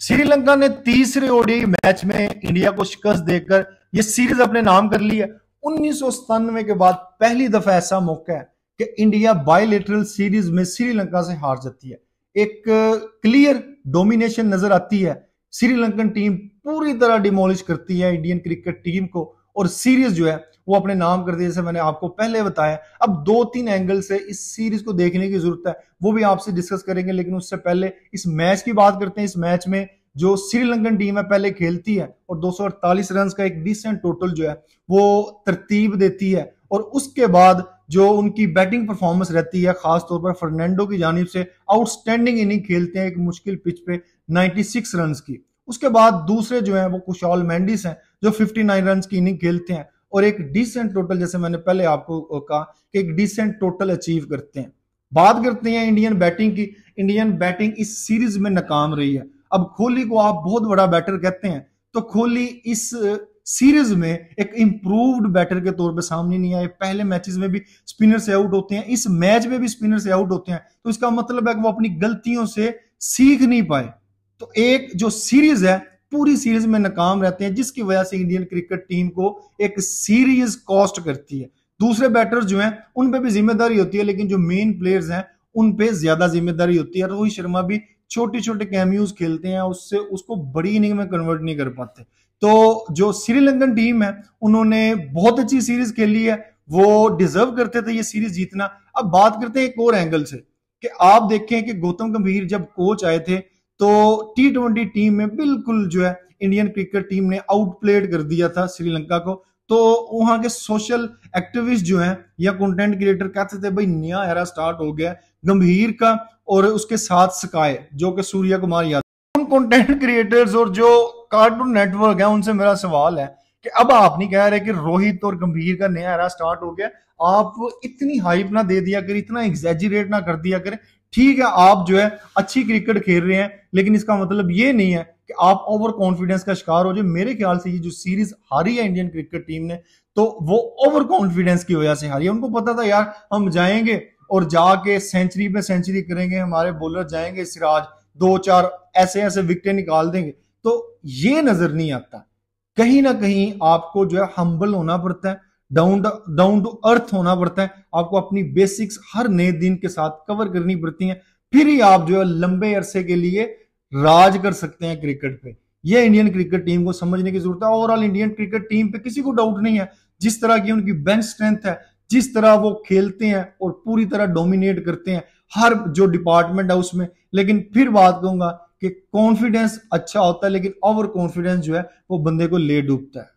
श्रीलंका ने तीसरे OD match में इंडिया को शिकस्त देकर यह सीरीज अपने नाम कर ली है उन्नीस के बाद पहली दफा ऐसा मौका है कि इंडिया बायोलिटरल सीरीज में श्रीलंका से हार जाती है एक क्लियर डोमिनेशन नजर आती है श्रीलंकन टीम पूरी तरह डिमोलिश करती है इंडियन क्रिकेट टीम को और सीरीज जो है वो अपने नाम कर दिए जैसे मैंने आपको पहले बताया अब दो तीन एंगल से इस सीरीज को देखने की जरूरत है वो भी आपसे डिस्कस करेंगे लेकिन उससे पहले इस मैच की बात करते हैं इस मैच में जो श्रीलंकन टीम है पहले खेलती है और दो रन का एक डिसेंट टोटल जो है वो तरतीब देती है और उसके बाद जो उनकी बैटिंग परफॉर्मेंस रहती है खासतौर पर फर्नैंडो की जानब से आउटस्टैंडिंग इनिंग खेलते हैं एक मुश्किल पिच पे 96 रन की उसके बाद दूसरे जो हैं वो कुशाल मैंडिस हैं जो 59 रन की इनिंग खेलते हैं और एक डिसेंट टोटल जैसे मैंने पहले आपको कहा कि एक डिसेंट टोटल अचीव करते हैं बात करते हैं इंडियन बैटिंग की इंडियन बैटिंग इस सीरीज में नाकाम रही है अब कोहली को आप बहुत बड़ा बैटर कहते हैं तो कोहली इस सीरीज में एक इंप्रूव्ड बैटर के तौर पे सामने नहीं आए पहले मैचेस में भी स्पिनर से आउट होते हैं इस मैच में भी स्पिनर से आउट होते हैं तो इसका मतलब है कि वो अपनी गलतियों से सीख नहीं पाए तो एक जो सीरीज है पूरी सीरीज में नाकाम रहते हैं जिसकी वजह से इंडियन क्रिकेट टीम को एक सीरीज कॉस्ट करती है दूसरे बैटर्स जो हैं उन पे भी जिम्मेदारी होती है लेकिन जो मेन प्लेयर्स हैं उन पे ज्यादा जिम्मेदारी होती है रोहित शर्मा भी छोटे छोटे कैम्यूज खेलते हैं उससे उसको बड़ी इनिंग में कन्वर्ट नहीं कर पाते तो जो श्रीलंकन टीम है उन्होंने बहुत अच्छी सीरीज खेली है वो डिजर्व करते थे ये सीरीज जीतना अब बात करते हैं एक और एंगल से कि आप देखें कि गौतम गंभीर जब कोच आए थे तो टी ट्वेंटी टीम में बिल्कुल जो है इंडियन क्रिकेट टीम ने आउट प्लेड कर दिया था श्रीलंका को तो वहां के सोशल एक्टिविस्ट जो हैं या कंटेंट क्रिएटर कहते थे भाई नया एरा स्टार्ट हो गया गंभीर का और उसके साथ सकाय जो कि सूर्य कुमार यादव उन कंटेंट क्रिएटर्स और जो कार्टून नेटवर्क है उनसे मेरा सवाल है कि अब आप नहीं कह रहे कि रोहित और गंभीर का नया एरा स्टार्ट हो गया आप इतनी हाइप ना दे दिया करें इतना एग्जेजरेट ना कर दिया करें ठीक है आप जो है अच्छी क्रिकेट खेल रहे हैं लेकिन इसका मतलब ये नहीं है कि आप ओवर कॉन्फिडेंस का शिकार हो जाए मेरे ख्याल से ये जो सीरीज हारी है इंडियन क्रिकेट टीम ने तो वो ओवर कॉन्फिडेंस की वजह से हारी है उनको पता था यार हम जाएंगे और जाके सेंचुरी पे सेंचुरी करेंगे हमारे बॉलर जाएंगे सिराज दो चार ऐसे ऐसे विकेटें निकाल देंगे तो ये नजर नहीं आता कहीं ना कहीं आपको जो है हम्बल होना पड़ता है डाउन डाउन टू अर्थ होना पड़ता है आपको अपनी बेसिक्स हर नए दिन के साथ कवर करनी पड़ती है फिर ही आप जो है लंबे अरसे के लिए राज कर सकते हैं क्रिकेट पे यह इंडियन क्रिकेट टीम को समझने की जरूरत है ओवरऑल इंडियन क्रिकेट टीम पे किसी को डाउट नहीं है जिस तरह की उनकी बेंच स्ट्रेंथ है जिस तरह वो खेलते हैं और पूरी तरह डोमिनेट करते हैं हर जो डिपार्टमेंट है उसमें लेकिन फिर बात कहूंगा कि कॉन्फिडेंस अच्छा होता है लेकिन ओवर कॉन्फिडेंस जो है वो बंदे को ले डूबता है